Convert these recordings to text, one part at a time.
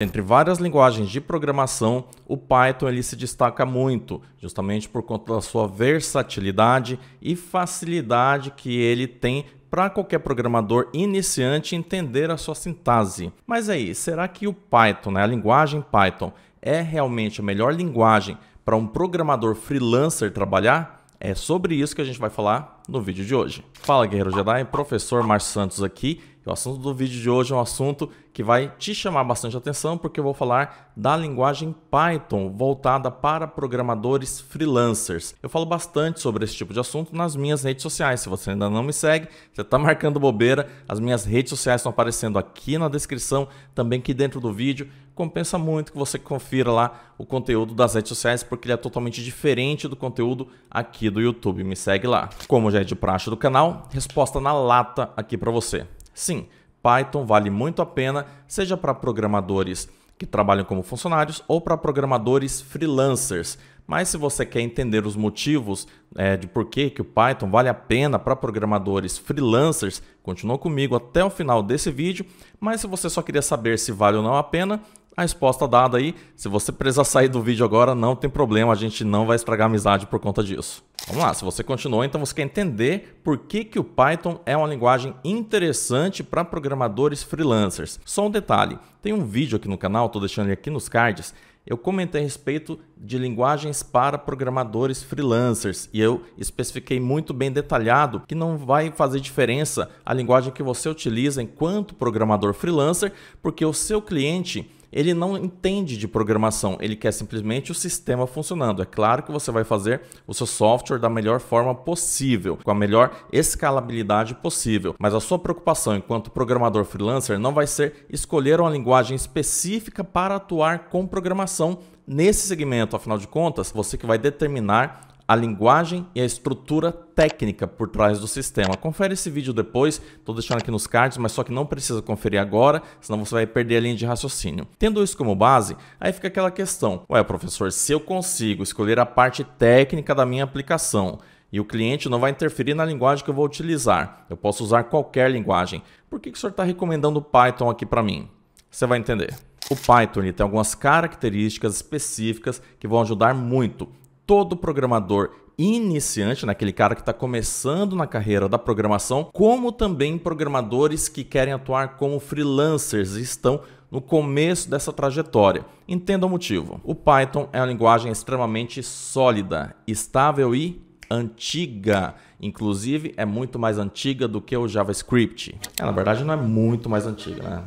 Entre várias linguagens de programação, o Python ele se destaca muito, justamente por conta da sua versatilidade e facilidade que ele tem para qualquer programador iniciante entender a sua sintaxe. Mas aí, será que o Python, né, a linguagem Python, é realmente a melhor linguagem para um programador freelancer trabalhar? É sobre isso que a gente vai falar no vídeo de hoje. Fala, Guerreiro Jedi, professor Marcos Santos aqui o assunto do vídeo de hoje é um assunto que vai te chamar bastante atenção, porque eu vou falar da linguagem Python voltada para programadores freelancers. Eu falo bastante sobre esse tipo de assunto nas minhas redes sociais. Se você ainda não me segue, você está marcando bobeira, as minhas redes sociais estão aparecendo aqui na descrição, também aqui dentro do vídeo. Compensa muito que você confira lá o conteúdo das redes sociais, porque ele é totalmente diferente do conteúdo aqui do YouTube. Me segue lá. Como já é de praxe do canal, resposta na lata aqui para você. Sim, Python vale muito a pena, seja para programadores que trabalham como funcionários ou para programadores freelancers. Mas se você quer entender os motivos é, de por que, que o Python vale a pena para programadores freelancers, continua comigo até o final desse vídeo. Mas se você só queria saber se vale ou não a pena, a resposta dada aí. Se você precisa sair do vídeo agora, não tem problema, a gente não vai estragar a amizade por conta disso. Vamos lá, se você continuou, então você quer entender por que, que o Python é uma linguagem interessante para programadores freelancers. Só um detalhe, tem um vídeo aqui no canal, estou deixando ele aqui nos cards, eu comentei a respeito de linguagens para programadores freelancers e eu especifiquei muito bem detalhado que não vai fazer diferença a linguagem que você utiliza enquanto programador freelancer, porque o seu cliente ele não entende de programação, ele quer simplesmente o sistema funcionando. É claro que você vai fazer o seu software da melhor forma possível, com a melhor escalabilidade possível, mas a sua preocupação enquanto programador freelancer não vai ser escolher uma linguagem específica para atuar com programação nesse segmento, afinal de contas, você que vai determinar a linguagem e a estrutura técnica por trás do sistema. Confere esse vídeo depois, estou deixando aqui nos cards, mas só que não precisa conferir agora, senão você vai perder a linha de raciocínio. Tendo isso como base, aí fica aquela questão, ué professor, se eu consigo escolher a parte técnica da minha aplicação, e o cliente não vai interferir na linguagem que eu vou utilizar. Eu posso usar qualquer linguagem. Por que, que o senhor está recomendando Python aqui para mim? Você vai entender. O Python tem algumas características específicas que vão ajudar muito todo programador iniciante, naquele né, cara que está começando na carreira da programação, como também programadores que querem atuar como freelancers e estão no começo dessa trajetória. Entenda o motivo. O Python é uma linguagem extremamente sólida, estável e antiga. Inclusive, é muito mais antiga do que o JavaScript. É, na verdade, não é muito mais antiga, né?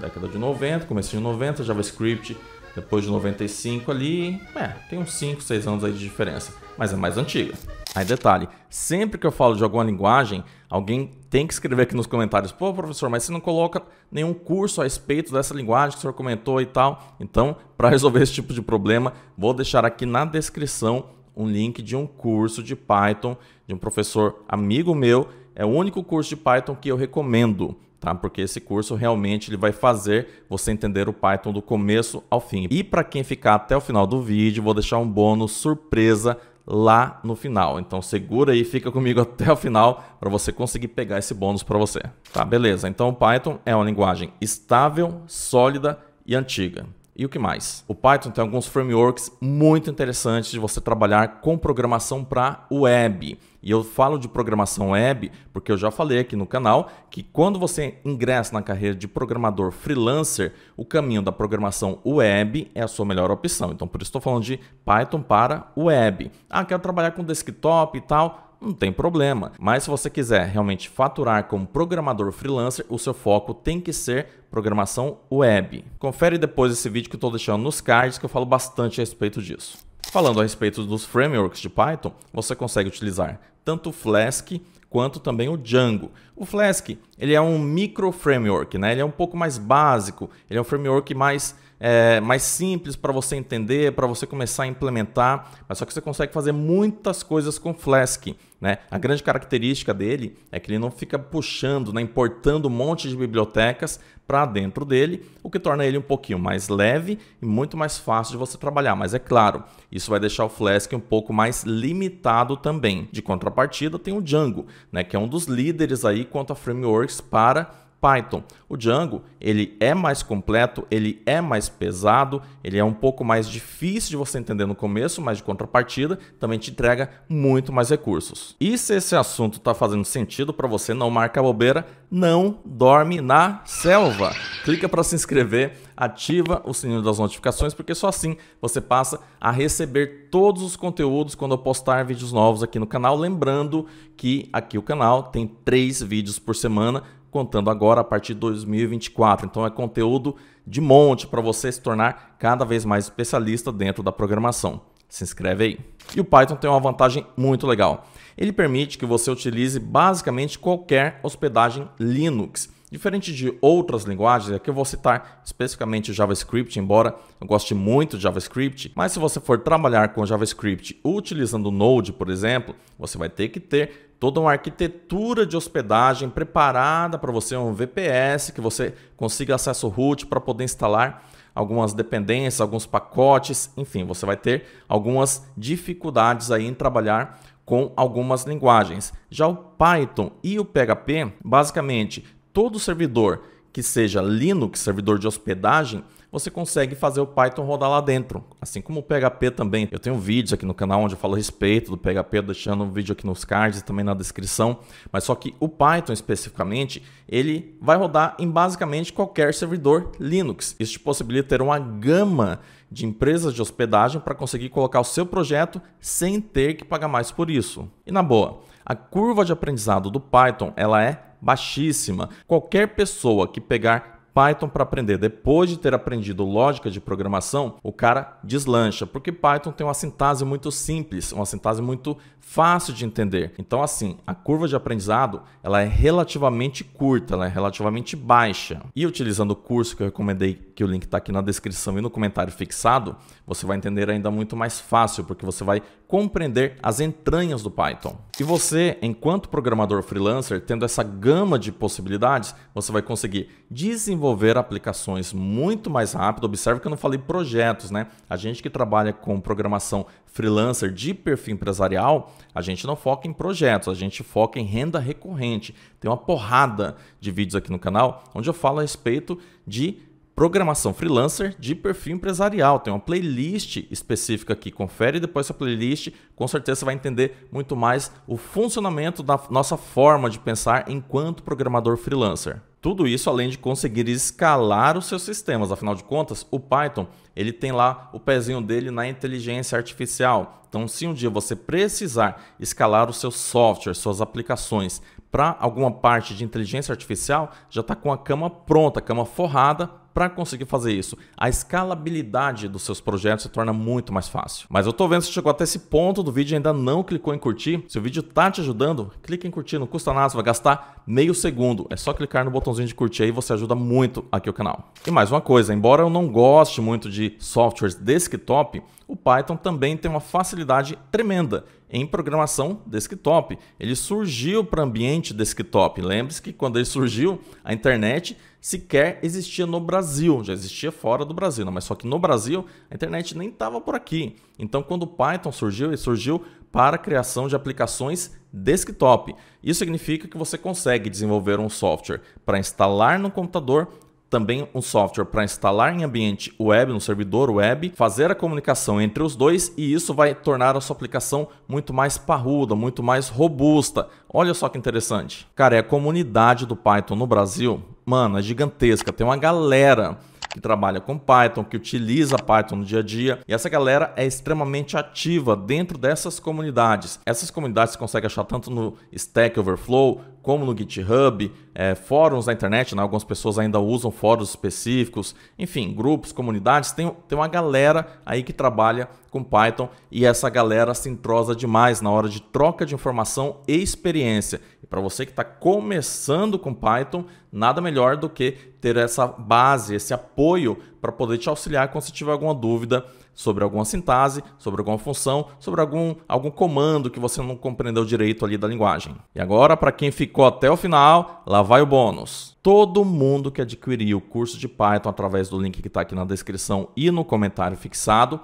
Década de 90, começo de 90, JavaScript depois de 95 ali, é, tem uns 5, 6 anos aí de diferença, mas é mais antiga. Aí detalhe, sempre que eu falo de alguma linguagem, alguém tem que escrever aqui nos comentários, pô professor, mas você não coloca nenhum curso a respeito dessa linguagem que o senhor comentou e tal. Então, para resolver esse tipo de problema, vou deixar aqui na descrição um link de um curso de Python de um professor amigo meu. É o único curso de Python que eu recomendo tá? Porque esse curso realmente ele vai fazer você entender o Python do começo ao fim. E para quem ficar até o final do vídeo, vou deixar um bônus surpresa lá no final. Então segura aí, fica comigo até o final para você conseguir pegar esse bônus para você. Tá, beleza. Então o Python é uma linguagem estável, sólida e antiga. E o que mais? O Python tem alguns frameworks muito interessantes de você trabalhar com programação para web. E eu falo de programação web porque eu já falei aqui no canal que quando você ingressa na carreira de programador freelancer, o caminho da programação web é a sua melhor opção. Então por isso estou falando de Python para web. Ah, quero trabalhar com desktop e tal não tem problema. Mas se você quiser realmente faturar como programador freelancer, o seu foco tem que ser programação web. Confere depois esse vídeo que eu estou deixando nos cards que eu falo bastante a respeito disso. Falando a respeito dos frameworks de Python, você consegue utilizar tanto o Flask quanto também o Django. O Flask ele é um micro framework, né? ele é um pouco mais básico, ele é um framework mais é, mais simples para você entender, para você começar a implementar, mas só que você consegue fazer muitas coisas com Flask. Né? A grande característica dele é que ele não fica puxando, né, importando um monte de bibliotecas para dentro dele, o que torna ele um pouquinho mais leve e muito mais fácil de você trabalhar. Mas é claro, isso vai deixar o Flask um pouco mais limitado também. De contrapartida, tem o Django, né, que é um dos líderes aí quanto a frameworks para Python. O Django, ele é mais completo, ele é mais pesado, ele é um pouco mais difícil de você entender no começo, mas de contrapartida, também te entrega muito mais recursos. E se esse assunto está fazendo sentido para você, não marca bobeira, não dorme na selva. Clica para se inscrever, ativa o sininho das notificações, porque só assim você passa a receber todos os conteúdos quando eu postar vídeos novos aqui no canal. Lembrando que aqui o canal tem três vídeos por semana, contando agora a partir de 2024. Então é conteúdo de monte para você se tornar cada vez mais especialista dentro da programação. Se inscreve aí. E o Python tem uma vantagem muito legal. Ele permite que você utilize basicamente qualquer hospedagem Linux. Diferente de outras linguagens, aqui eu vou citar especificamente JavaScript, embora eu goste muito de JavaScript, mas se você for trabalhar com JavaScript utilizando Node, por exemplo, você vai ter que ter toda uma arquitetura de hospedagem preparada para você, um VPS, que você consiga acesso root para poder instalar algumas dependências, alguns pacotes, enfim, você vai ter algumas dificuldades aí em trabalhar com algumas linguagens. Já o Python e o PHP, basicamente, todo servidor que seja Linux, servidor de hospedagem, você consegue fazer o Python rodar lá dentro. Assim como o PHP também. Eu tenho vídeos aqui no canal onde eu falo a respeito do PHP, deixando um vídeo aqui nos cards e também na descrição. Mas só que o Python especificamente, ele vai rodar em basicamente qualquer servidor Linux. Isso te possibilita ter uma gama de empresas de hospedagem para conseguir colocar o seu projeto sem ter que pagar mais por isso. E na boa, a curva de aprendizado do Python, ela é baixíssima. Qualquer pessoa que pegar Python para aprender. Depois de ter aprendido lógica de programação, o cara deslancha, porque Python tem uma sintaxe muito simples, uma sintaxe muito fácil de entender. Então, assim, a curva de aprendizado ela é relativamente curta, ela é relativamente baixa. E utilizando o curso que eu recomendei, que o link está aqui na descrição e no comentário fixado, você vai entender ainda muito mais fácil, porque você vai compreender as entranhas do Python. E você, enquanto programador freelancer, tendo essa gama de possibilidades, você vai conseguir desenvolver aplicações muito mais rápido. Observe que eu não falei projetos, né? A gente que trabalha com programação freelancer de perfil empresarial, a gente não foca em projetos, a gente foca em renda recorrente. Tem uma porrada de vídeos aqui no canal onde eu falo a respeito de Programação Freelancer de perfil empresarial. Tem uma playlist específica aqui. Confere depois essa playlist. Com certeza você vai entender muito mais o funcionamento da nossa forma de pensar enquanto programador freelancer. Tudo isso além de conseguir escalar os seus sistemas. Afinal de contas, o Python ele tem lá o pezinho dele na inteligência artificial. Então, se um dia você precisar escalar o seu software, suas aplicações para alguma parte de inteligência artificial, já está com a cama pronta, a cama forrada para conseguir fazer isso, a escalabilidade dos seus projetos se torna muito mais fácil. Mas eu tô vendo se chegou até esse ponto do vídeo e ainda não clicou em curtir. Se o vídeo tá te ajudando, clique em curtir, não custa nada, você vai gastar meio segundo. É só clicar no botãozinho de curtir aí, você ajuda muito aqui o canal. E mais uma coisa, embora eu não goste muito de softwares desktop, o Python também tem uma facilidade tremenda em programação desktop. Ele surgiu para ambiente desktop. Lembre-se que quando ele surgiu, a internet sequer existia no Brasil, já existia fora do Brasil, né? mas só que no Brasil a internet nem estava por aqui. Então, quando o Python surgiu, ele surgiu para a criação de aplicações desktop. Isso significa que você consegue desenvolver um software para instalar no computador, também um software para instalar em ambiente web, no servidor web, fazer a comunicação entre os dois e isso vai tornar a sua aplicação muito mais parruda, muito mais robusta. Olha só que interessante. Cara, é a comunidade do Python no Brasil, mano, é gigantesca, tem uma galera que trabalha com Python, que utiliza Python no dia a dia. E essa galera é extremamente ativa dentro dessas comunidades. Essas comunidades você consegue achar tanto no Stack Overflow, como no GitHub, é, fóruns na internet, né? algumas pessoas ainda usam fóruns específicos, enfim, grupos, comunidades, tem, tem uma galera aí que trabalha com Python e essa galera se entrosa demais na hora de troca de informação e experiência. Para você que está começando com Python, nada melhor do que ter essa base, esse apoio para poder te auxiliar quando você tiver alguma dúvida sobre alguma sintase, sobre alguma função, sobre algum, algum comando que você não compreendeu direito ali da linguagem. E agora, para quem ficou até o final, lá vai o bônus. Todo mundo que adquirir o curso de Python através do link que está aqui na descrição e no comentário fixado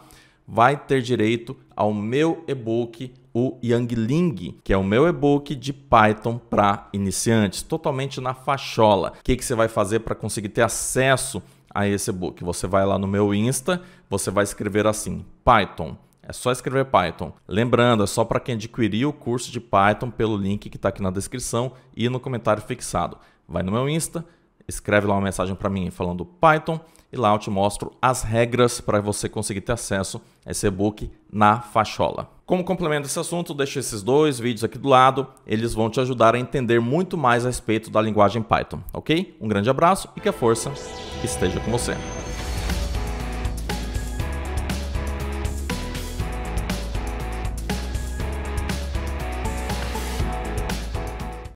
vai ter direito ao meu e-book o Yangling, que é o meu e-book de Python para iniciantes, totalmente na fachola. O que, que você vai fazer para conseguir ter acesso a esse e-book? Você vai lá no meu Insta, você vai escrever assim: Python. É só escrever Python. Lembrando, é só para quem adquiriu o curso de Python pelo link que está aqui na descrição e no comentário fixado. Vai no meu Insta, escreve lá uma mensagem para mim falando Python e lá eu te mostro as regras para você conseguir ter acesso a esse e-book na fachola. Como complemento desse assunto, deixo esses dois vídeos aqui do lado, eles vão te ajudar a entender muito mais a respeito da linguagem Python, ok? Um grande abraço e que a força esteja com você.